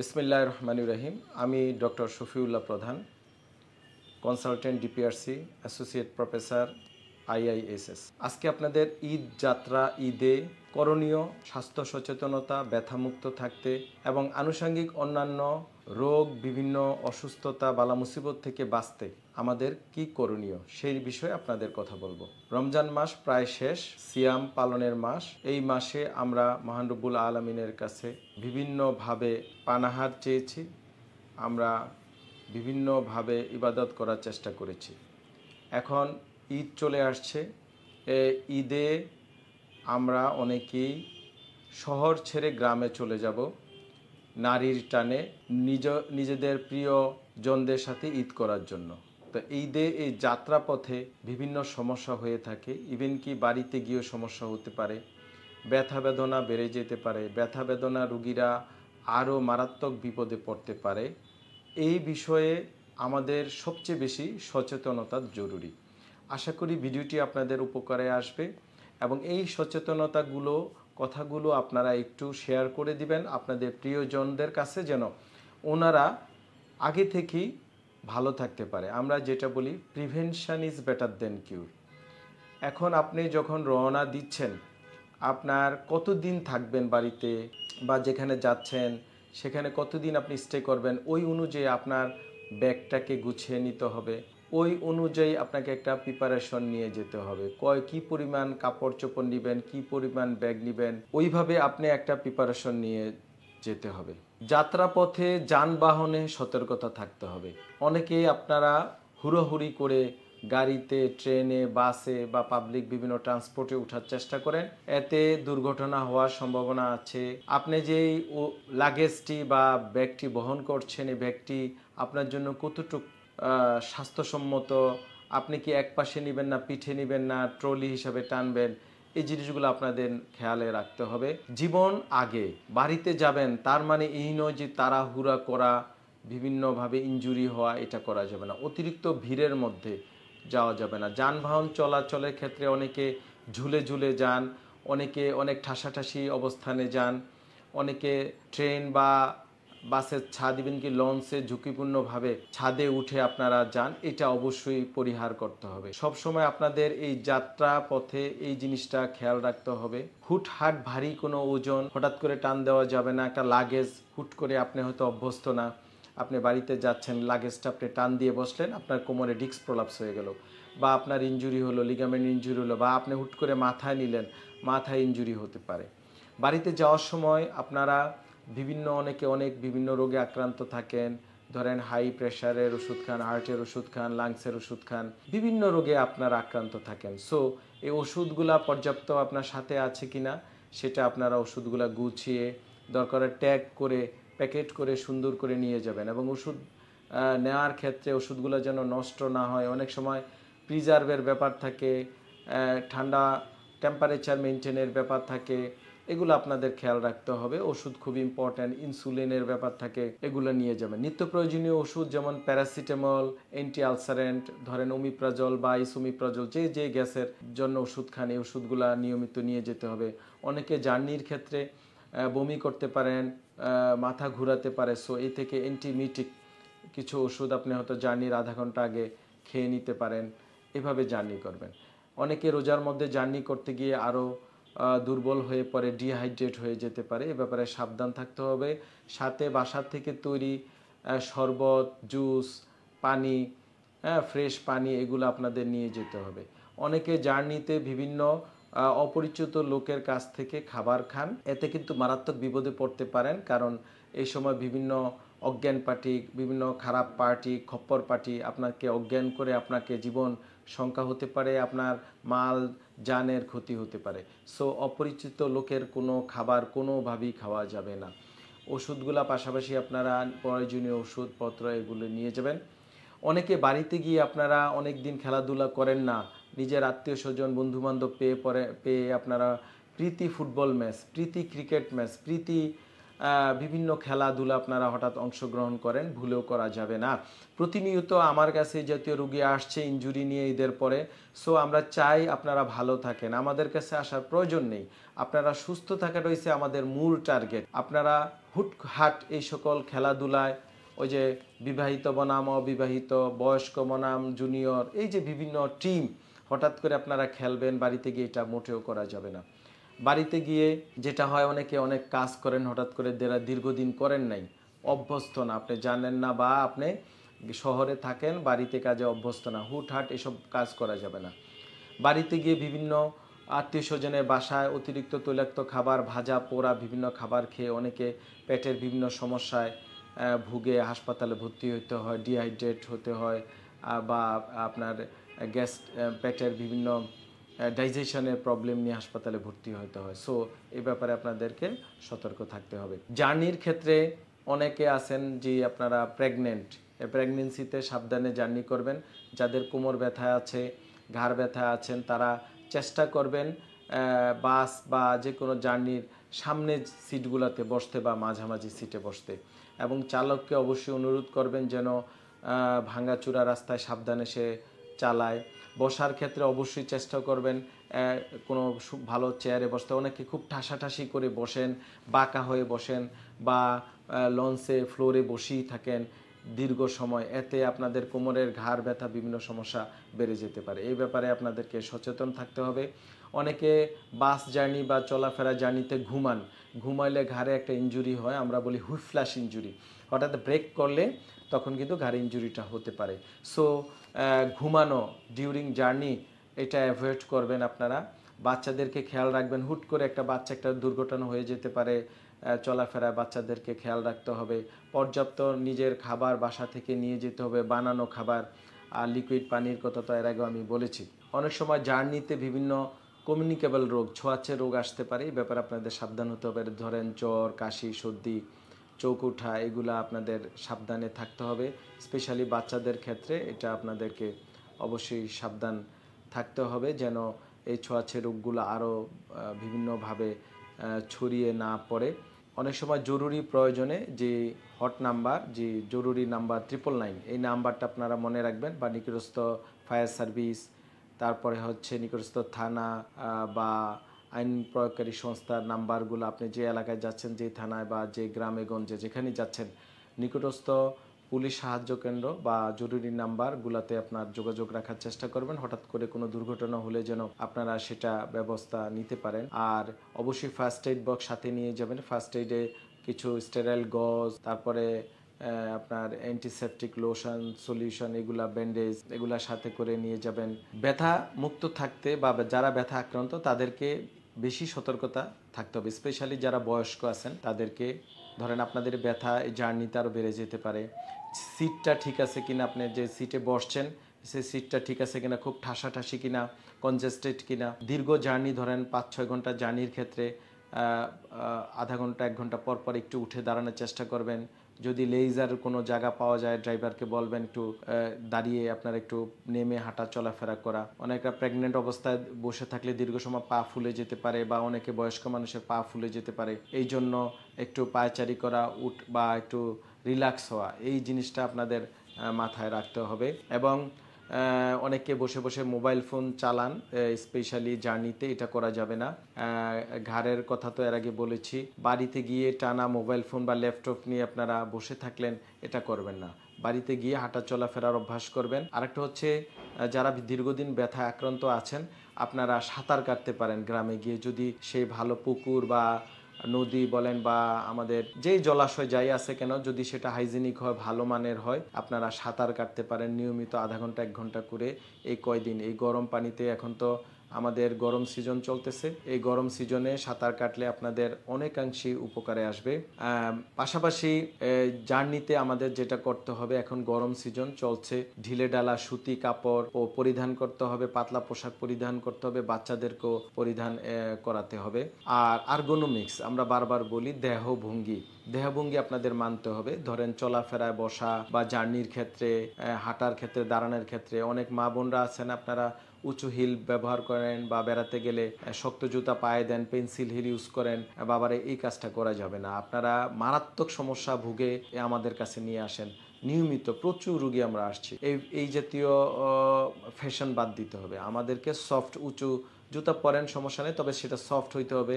ইসমিল্লাহ রহমানুর রহিম আমি ডক্টর শফিউল্লাহ প্রধান consultant DPRC associate professor IISS আজকে আপনাদের ঈদ যাত্রা ঈদে করণীয় স্বাস্থ্য সচেতনতা ব্যথামুক্ত থাকতে এবং আনুষঙ্গিক অন্যান্য রোগ বিভিন্ন অসুস্থতা বালা মুসিবত থেকে বাঁচতে আমাদের কি করণীয় সেই বিষয়ে আপনাদের কথা বলবো রমজান মাস প্রায় শেষ সিয়াম পালনের মাস এই মাসে আমরা মহানরবুল আলমিনের কাছে বিভিন্নভাবে পানাহার চেয়েছি আমরা বিভিন্নভাবে ইবাদত করার চেষ্টা করেছি এখন ঈদ চলে আসছে এ ঈদে আমরা অনেকেই শহর ছেড়ে গ্রামে চলে যাব নারীর টানে নিজ নিজেদের প্রিয়জনদের সাথে ঈদ করার জন্য তো ঈদে এই যাত্রাপথে বিভিন্ন সমস্যা হয়ে থাকে ইভেন কি বাড়িতে গিয়েও সমস্যা হতে পারে ব্যথা বেদনা বেড়ে যেতে পারে ব্যথা বেদনা রুগীরা আরও মারাত্মক বিপদে পড়তে পারে এই বিষয়ে আমাদের সবচেয়ে বেশি সচেতনতা জরুরি আশা করি ভিডিওটি আপনাদের উপকারে আসবে এবং এই সচেতনতাগুলো কথাগুলো আপনারা একটু শেয়ার করে দিবেন আপনাদের প্রিয়জনদের কাছে যেন ওনারা আগে থেকেই ভালো থাকতে পারে আমরা যেটা বলি prevention is better than cure এখন আপনি যখন রওনা দিচ্ছেন আপনার কতদিন থাকবেন বাড়িতে বা যেখানে যাচ্ছেন সেখানে কতদিন আপনি স্টে করবেন ওই অনুযায়ী আপনার ব্যাগটাকে গুছিয়ে নিতে হবে ওই অনুযায়ী আপনাকে একটা প্রিপারেশন নিয়ে যেতে হবে কয় কি পরিমাণ কাপড় চোপড় নেবেন কি পরিমাণ ব্যাগ নেবেন ওইভাবে আপনি একটা প্রিপারেশন নিয়ে যেতে হবে যাত্রাপথে যানবাহনে সতর্কতা থাকতে হবে অনেকেই আপনারা হুড়োহুড়ি করে গাড়িতে ট্রেনে বাসে বা পাবলিক বিভিন্ন ট্রান্সপোর্টে ওঠার চেষ্টা করেন এতে দুর্ঘটনা হওয়ার সম্ভাবনা আছে আপনি যেই লাগেজটি বা ব্যাগটি বহন করছেন এই ব্যাগটি আপনার জন্য কতটুক স্বাস্থ্যসম্মত আপনি কি এক পাশে নেবেন না পিঠে নেবেন না ট্রলি হিসাবে টানবেন এই জিনিসগুলো আপনাদের খেয়ালে রাখতে হবে জীবন আগে বাড়িতে যাবেন তার মানে এই নয় যে তাড়াহুড়া করা বিভিন্নভাবে ইঞ্জুরি হওয়া এটা করা যাবে না অতিরিক্ত ভিড়ের মধ্যে যাওয়া যাবে না যানবাহন চলাচলের ক্ষেত্রে অনেকে ঝুলে ঝুলে যান অনেকে অনেক ঠাসাঠাসি অবস্থানে যান অনেকে ট্রেন বা বাসের ছাদ ইভেন কি লঞ্চে ঝুঁকিপূর্ণভাবে ছাদে উঠে আপনারা যান এটা অবশ্যই পরিহার করতে হবে সবসময় আপনাদের এই যাত্রা পথে এই জিনিসটা খেয়াল রাখতে হবে হুটহাট ভারী কোনো ওজন হঠাৎ করে টান দেওয়া যাবে না একটা লাগেজ হুট করে আপনি হয়তো অভ্যস্ত না আপনি বাড়িতে যাচ্ছেন লাগেজটা আপনি টান দিয়ে বসলেন আপনার কোমরে ডিস্ক প্রলাপস হয়ে গেল বা আপনার ইঞ্জুরি হলো লিগামেন্ট ইঞ্জুরি হলো বা আপনি হুট করে মাথায় নিলেন মাথায় ইঞ্জুরি হতে পারে বাড়িতে যাওয়ার সময় আপনারা বিভিন্ন অনেকে অনেক বিভিন্ন রোগে আক্রান্ত থাকেন ধরেন হাই প্রেশারের ওষুধ খান হার্টের ওষুধ খান লাংসের ওষুধ খান বিভিন্ন রোগে আপনারা আক্রান্ত থাকেন সো এই ওষুধগুলা পর্যাপ্ত আপনার সাথে আছে কি না সেটা আপনারা ওষুধগুলা গুছিয়ে দরকারে ট্যাগ করে প্যাকেট করে সুন্দর করে নিয়ে যাবেন এবং ওষুধ নেওয়ার ক্ষেত্রে ওষুধগুলো যেন নষ্ট না হয় অনেক সময় প্রিজার্ভের ব্যাপার থাকে ঠান্ডা টেম্পারেচার মেনটেনের ব্যাপার থাকে এগুলো আপনাদের খেয়াল রাখতে হবে ওষুধ খুব ইম্পর্ট্যান্ট ইনসুলিনের ব্যাপার থাকে এগুলো নিয়ে যাবেন নিত্য প্রয়োজনীয় ওষুধ যেমন প্যারাসিটামল অ্যান্টি আলসারেন্ট ধরেন ওমিপ্রাজল বা ইসোমিপ্রাজল যে যে গ্যাসের জন্য ওষুধ খান এই ওষুধগুলো নিয়মিত নিয়ে যেতে হবে অনেকে জার্নির ক্ষেত্রে বমি করতে পারেন মাথা ঘুরাতে পারে সো এ থেকে অ্যান্টিমিটিক কিছু ওষুধ আপনি হয়তো জার্নির আধা ঘন্টা আগে খেয়ে নিতে পারেন এভাবে জার্নি করবেন অনেকে রোজার মধ্যে জার্নি করতে গিয়ে আরও দুর্বল হয়ে পড়ে ডিহাইড্রেট হয়ে যেতে পারে এ ব্যাপারে সাবধান থাকতে হবে সাথে বাসার থেকে তৈরি শরবত জুস পানি হ্যাঁ ফ্রেশ পানি এগুলো আপনাদের নিয়ে যেতে হবে অনেকে জার্নিতে বিভিন্ন অপরিচিত লোকের কাছ থেকে খাবার খান এতে কিন্তু মারাত্মক বিপদে পড়তে পারেন কারণ এই সময় বিভিন্ন অজ্ঞান পার্টি বিভিন্ন খারাপ পার্টি খপ্পর পার্টি আপনাকে অজ্ঞান করে আপনাকে জীবন সংখ্যা হতে পারে আপনার মাল জানের ক্ষতি হতে পারে সো অপরিচিত লোকের কোনো খাবার কোনোভাবেই খাওয়া যাবে না ওষুধগুলা পাশাপাশি আপনারা প্রয়োজনীয় ওষুধপত্র এগুলো নিয়ে যাবেন অনেকে বাড়িতে গিয়ে আপনারা অনেক দিন খেলাধুলা করেন না নিজের আত্মীয় স্বজন বন্ধুবান্ধব পেয়ে পরে পেয়ে আপনারা প্রীতি ফুটবল ম্যাচ প্রীতি ক্রিকেট ম্যাচ প্রীতি বিভিন্ন খেলাধুলা আপনারা হঠাৎ অংশগ্রহণ করেন ভুলেও করা যাবে না প্রতিনিয়ত আমার কাছে জাতীয় রুগী আসছে ইঞ্জুরি নিয়ে ঈদের পরে সো আমরা চাই আপনারা ভালো থাকেন আমাদের কাছে আসার প্রয়োজন নেই আপনারা সুস্থ থাকা রয়েছে আমাদের মূল টার্গেট আপনারা হুটহাট এই সকল খেলাধুলায় ওই যে বিবাহিত বনাম অবিবাহিত বয়স্ক বনাম জুনিয়র এই যে বিভিন্ন টিম হঠাৎ করে আপনারা খেলবেন বাড়িতে গিয়ে এটা মোটেও করা যাবে না বাড়িতে গিয়ে যেটা হয় অনেকে অনেক কাজ করেন হঠাৎ করে দেরা দীর্ঘদিন করেন নাই অভ্যস্ত না আপনি জানেন না বা আপনি শহরে থাকেন বাড়িতে কাজে অভ্যস্ত না হুটহাট এসব কাজ করা যাবে না বাড়িতে গিয়ে বিভিন্ন আত্মীয় স্বজনের বাসায় অতিরিক্ত তৈলাক্ত খাবার ভাজা পোড়া বিভিন্ন খাবার খেয়ে অনেকে পেটের বিভিন্ন সমস্যায় ভুগে হাসপাতালে ভর্তি হতে হয় ডিহাইড্রেট হতে হয় বা আপনার গ্যাস পেটের বিভিন্ন ডাইজেশনের প্রবলেম নিয়ে হাসপাতালে ভর্তি হতে হয় সো এ ব্যাপারে আপনাদেরকে সতর্ক থাকতে হবে জার্নির ক্ষেত্রে অনেকে আছেন যে আপনারা প্রেগনেন্ট প্রেগনেন্সিতে সাবধানে জার্নি করবেন যাদের কোমর ব্যথা আছে ঘাড় ব্যথা আছেন তারা চেষ্টা করবেন বাস বা যে কোনো জার্নির সামনে সিটগুলোতে বসতে বা মাঝামাঝি সিটে বসতে এবং চালককে অবশ্যই অনুরোধ করবেন যেন ভাঙ্গাচূড়া রাস্তায় সাবধানে সে চালায় বসার ক্ষেত্রে অবশ্যই চেষ্টা করবেন কোনো ভালো চেয়ারে বসতে অনেকে খুব ঠাসাঠাসি করে বসেন বাঁকা হয়ে বসেন বা লঞ্চে ফ্লোরে বসেই থাকেন দীর্ঘ সময় এতে আপনাদের কোমরের ঘাড় ব্যথা বিভিন্ন সমস্যা বেড়ে যেতে পারে এই ব্যাপারে আপনাদেরকে সচেতন থাকতে হবে অনেকে বাস জার্নি বা চলাফেরা জার্নিতে ঘুমান ঘুমাইলে ঘাড়ে একটা ইঞ্জুরি হয় আমরা বলি হুইফ্ল্যাশ ইঞ্জুরি হঠাৎ ব্রেক করলে তখন কিন্তু ঘাড়ে ইঞ্জুরিটা হতে পারে সো ঘুমানো ডিউরিং জার্নি এটা অ্যাভয়েড করবেন আপনারা বাচ্চাদেরকে খেয়াল রাখবেন হুট করে একটা বাচ্চা একটা দুর্ঘটনা হয়ে যেতে পারে চলাফেরা বাচ্চাদেরকে খেয়াল রাখতে হবে পর্যাপ্ত নিজের খাবার বাসা থেকে নিয়ে যেতে হবে বানানো খাবার আর লিকুইড পানির কথা তো এর আগেও আমি বলেছি অনেক সময় জার্নিতে বিভিন্ন কমিউনিকেবল রোগ ছোঁয়াচ্ছে রোগ আসতে পারে এই ব্যাপারে আপনাদের সাবধান হতে হবে ধরেন জ্বর কাশি সর্দি চোখ ওঠা এগুলো আপনাদের সাবধানে থাকতে হবে স্পেশালি বাচ্চাদের ক্ষেত্রে এটা আপনাদেরকে অবশ্যই সাবধান থাকতে হবে যেন এই ছোঁয়াছে রোগগুলো আরও বিভিন্নভাবে ছড়িয়ে না পড়ে অনেক সময় জরুরি প্রয়োজনে যে হট নাম্বার যে জরুরি নাম্বার ট্রিপল নাইন এই নাম্বারটা আপনারা মনে রাখবেন বা নিকটস্থ ফায়ার সার্ভিস তারপরে হচ্ছে নিকটস্থ থানা বা আইন প্রয়োগকারী সংস্থার নাম্বারগুলো আপনি যে এলাকায় যাচ্ছেন যে থানায় বা যে গ্রামে গঞ্জে যেখানে যাচ্ছেন নিকটস্থ পুলিশ সাহায্য কেন্দ্র বা জরুরি নাম্বারগুলোতে আপনার যোগাযোগ রাখার চেষ্টা করবেন হঠাৎ করে কোনো দুর্ঘটনা হলে যেন আপনারা সেটা ব্যবস্থা নিতে পারেন আর অবশ্যই ফার্স্ট এইড বক্স সাথে নিয়ে যাবেন ফার্স্ট এইডে কিছু স্টেরাইল গজ তারপরে আপনার অ্যান্টিসেপটিক লোশন সলিউশন এগুলা ব্যান্ডেজ এগুলা সাথে করে নিয়ে যাবেন ব্যথা মুক্ত থাকতে বা যারা ব্যথা আক্রান্ত তাদেরকে বেশি সতর্কতা থাকতে হবে স্পেশালি যারা বয়স্ক আছেন তাদেরকে ধরেন আপনাদের ব্যথা জার্নিতে আরও বেড়ে যেতে পারে সিটটা ঠিক আছে কিনা আপনি যে সিটে বসছেন সেই সিটটা ঠিক আছে কিনা খুব ঠাসাঠাসি কিনা কনজেস্টেড কিনা দীর্ঘ জার্নি ধরেন পাঁচ ছয় ঘন্টা জার্নির ক্ষেত্রে আধা ঘন্টা এক ঘন্টা পর পর একটু উঠে দাঁড়ানোর চেষ্টা করবেন যদি লেজার কোনো জায়গা পাওয়া যায় ড্রাইভারকে বলবেন একটু দাঁড়িয়ে আপনার একটু নেমে হাঁটা চলাফেরা করা অনেকটা প্রেগনেন্ট অবস্থায় বসে থাকলে দীর্ঘ সময় পা ফুলে যেতে পারে বা অনেকে বয়স্ক মানুষের পা ফুলে যেতে পারে এই জন্য একটু পায়চারি করা উঠ বা একটু রিল্যাক্স হওয়া এই জিনিসটা আপনাদের মাথায় রাখতে হবে এবং অনেকে বসে বসে মোবাইল ফোন চালান স্পেশালি জার্নিতে এটা করা যাবে না ঘাড়ের কথা তো এর আগে বলেছি বাড়িতে গিয়ে টানা মোবাইল ফোন বা ল্যাপটপ নিয়ে আপনারা বসে থাকলেন এটা করবেন না বাড়িতে গিয়ে হাঁটা চলাফেরার অভ্যাস করবেন আরেকটা হচ্ছে যারা দীর্ঘদিন ব্যথা আক্রান্ত আছেন আপনারা সাঁতার কাটতে পারেন গ্রামে গিয়ে যদি সেই ভালো পুকুর বা নদী বলেন বা আমাদের যেই জলাশয় যাই আছে কেন যদি সেটা হাইজিনিক হয় ভালো মানের হয় আপনারা সাঁতার কাটতে পারেন নিয়মিত আধা ঘন্টা এক ঘন্টা করে এই কয়দিন এই গরম পানিতে এখন তো আমাদের গরম সিজন চলতেছে এই গরম সিজনে সাঁতার কাটলে আপনাদের অনেকাংশই উপকারে আসবে পাশাপাশি জার্নিতে আমাদের যেটা করতে হবে এখন গরম সিজন চলছে ঢিলে ডালা সুতি কাপড় ও পরিধান করতে হবে পাতলা পোশাক পরিধান করতে হবে বাচ্চাদেরকেও পরিধান করাতে হবে আর আর্গোনোমিক্স আমরা বারবার বলি দেহভঙ্গি দেহভঙ্গি আপনাদের মানতে হবে ধরেন চলাফেরায় বসা বা জার্নির ক্ষেত্রে হাঁটার ক্ষেত্রে দাঁড়ানোর ক্ষেত্রে অনেক মা বোনরা আছেন আপনারা উঁচু হিল ব্যবহার করেন বা বেড়াতে গেলে শক্ত জুতা পায়ে দেন পেন্সিল হিল ইউজ করেন বাবারে এই কাজটা করা যাবে না আপনারা মারাত্মক সমস্যা ভুগে আমাদের কাছে নিয়ে আসেন নিয়মিত প্রচুর রুগী আমরা আসছি এই এই জাতীয় ফ্যাশন বাদ দিতে হবে আমাদেরকে সফট উঁচু জুতা পরেন সমস্যা নেই তবে সেটা সফট হইতে হবে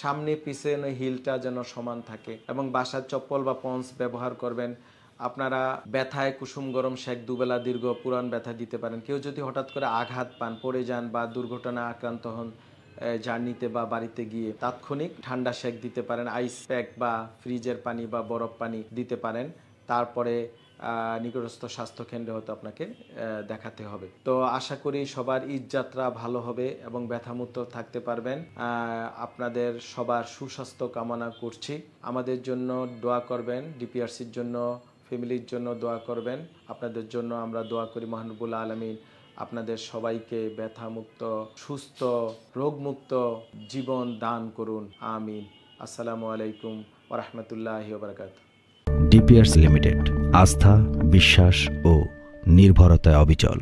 সামনে পিছনে হিলটা যেন সমান থাকে এবং বাসার চপ্পল বা পন্স ব্যবহার করবেন আপনারা ব্যথায় কুসুম গরম শেখ দুবেলা দীর্ঘ পুরাণ ব্যথা দিতে পারেন কেউ যদি হঠাৎ করে আঘাত পান পড়ে যান বা দুর্ঘটনা আক্রান্ত হন জার্নিতে বা বাড়িতে গিয়ে তাৎক্ষণিক ঠান্ডা শেক দিতে পারেন আইস প্যাক বা ফ্রিজের পানি বা বরফ পানি দিতে পারেন তারপরে নিকটস্থ স্বাস্থ্যকেন্দ্রে হয়তো আপনাকে দেখাতে হবে তো আশা করি সবার ঈদ যাত্রা ভালো হবে এবং ব্যথামুক্ত থাকতে পারবেন আপনাদের সবার সুস্বাস্থ্য কামনা করছি আমাদের জন্য দোয়া করবেন ডিপিআরসির জন্য ফ্যামিলির জন্য দোয়া করবেন আপনাদের জন্য আমরা দোয়া করি মহানবুল আলমিন আপনাদের সবাইকে ব্যথামুক্ত সুস্থ রোগমুক্ত জীবন দান করুন আমিন আসসালামু আলাইকুম ওরহমতুল্লাহ বারকাত ডিপিয়ার্স লিমিটেড আস্থা বিশ্বাস ও নির্ভরতায় অবিচল